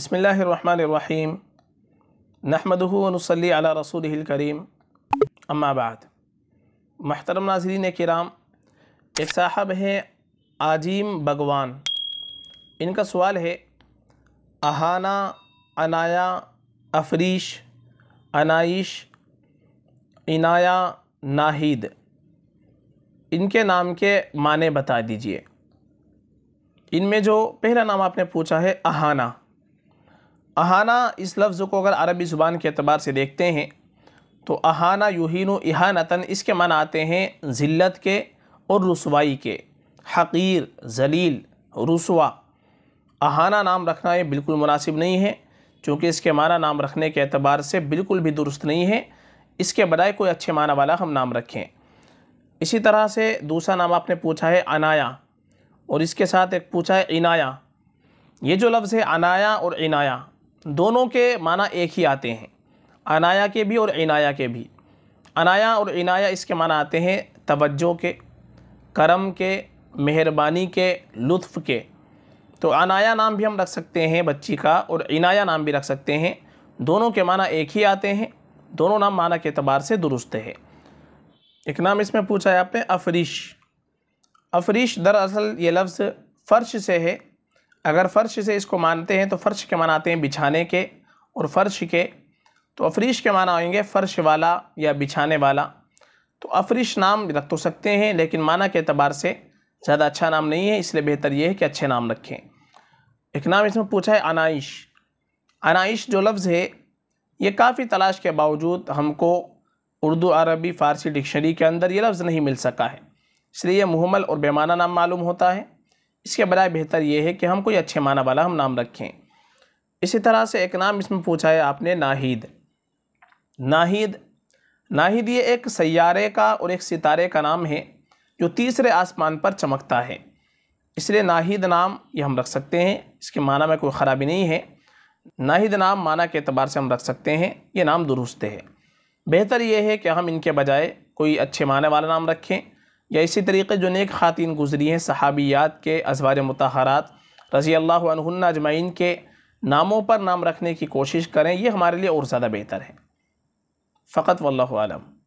बसमीम नहमदनसली अला रसूल करीम अम्माबाद महतरम नाजरीन कराम एक साहब हैं आजीम भगवान इनका सवाल है अहाना अनाया अफरीश अनाइश इनाया नाहिद इनके नाम के माने बता दीजिए इनमें जो पहला नाम आपने पूछा है अहाना अहाना इस लफ्ज़ को अगर अरबी ज़ुबान के अतबार से देखते हैं तो अहाना युहिन इहानतन इसके मन आते हैं ज़िल्लत के और रसवाई के हकीर जलील रसवा अहाना नाम रखना ये बिल्कुल मुनासिब नहीं है क्योंकि इसके माना नाम रखने के अतबार से बिल्कुल भी दुरुस्त नहीं है इसके बजाय कोई अच्छे माना वाला हम नाम रखें इसी तरह से दूसरा नाम आपने पूछा है अनाया और इसके साथ एक पूछा है इनाया ये जो लफ्ज़ है अनाया और इनाया दोनों के माना एक ही आते हैं अनाया के भी और इनाया के भी अनाया और इनाया इसके माना आते हैं तवज्जो के करम के मेहरबानी के लुत्फ़ के तो अनाया नाम भी हम रख सकते हैं बच्ची का और इनाया नाम भी रख सकते हैं दोनों के माना एक ही आते हैं दोनों नाम माना के अतबार से दुरुस्त है एक नाम इसमें पूछा है आपने अफरीश अफरीश दरअसल ये लफ्ज़ फ़र्श से है अगर फ़र्श से इसको मानते हैं तो फ़र्श के मनाते हैं बिछाने के और फ़र्श के तो अफरीश के माना आएंगे फ़र्श वाला या बिछाने वाला तो अफरीश नाम रख तो सकते हैं लेकिन माना के अतबार से ज़्यादा अच्छा नाम नहीं है इसलिए बेहतर ये है कि अच्छे नाम रखें एक नाम इसमें पूछा है अनाइश अनाइश जो लफ्ज़ है ये काफ़ी तलाश के बावजूद हमको उर्दू अरबी फ़ारसी डिक्शनरी के अंदर ये लफ्ज़ नहीं मिल सका है इसलिए यह मुहमल और बेमाना नाम मालूम होता है इसके बजाय बेहतर ये है कि हम कोई अच्छे माना वाला हम नाम रखें इसी तरह से एक नाम इसमें पूछा है आपने नाहिद नाहिद नाहिद ये एक सैारे का और एक सितारे का नाम है जो तीसरे आसमान पर चमकता है इसलिए नाहिद नाम ये हम रख सकते हैं इसके माना में कोई ख़राबी नहीं है नाहिद नाम माना के अतबार से हम रख सकते हैं ये नाम दुरुस्त है बेहतर ये है कि हम इनके बजाय कोई अच्छे माने वाला नाम रखें या इसी तरीके जो नेक ख़ातिन गुजरी हैं सहाबियात के अजवार मतहरात रज़ी अल्लाह अजमाइन के नामों पर नाम रखने की कोशिश करें ये हमारे लिए और ज़्यादा बेहतर है फ़कत वल्लम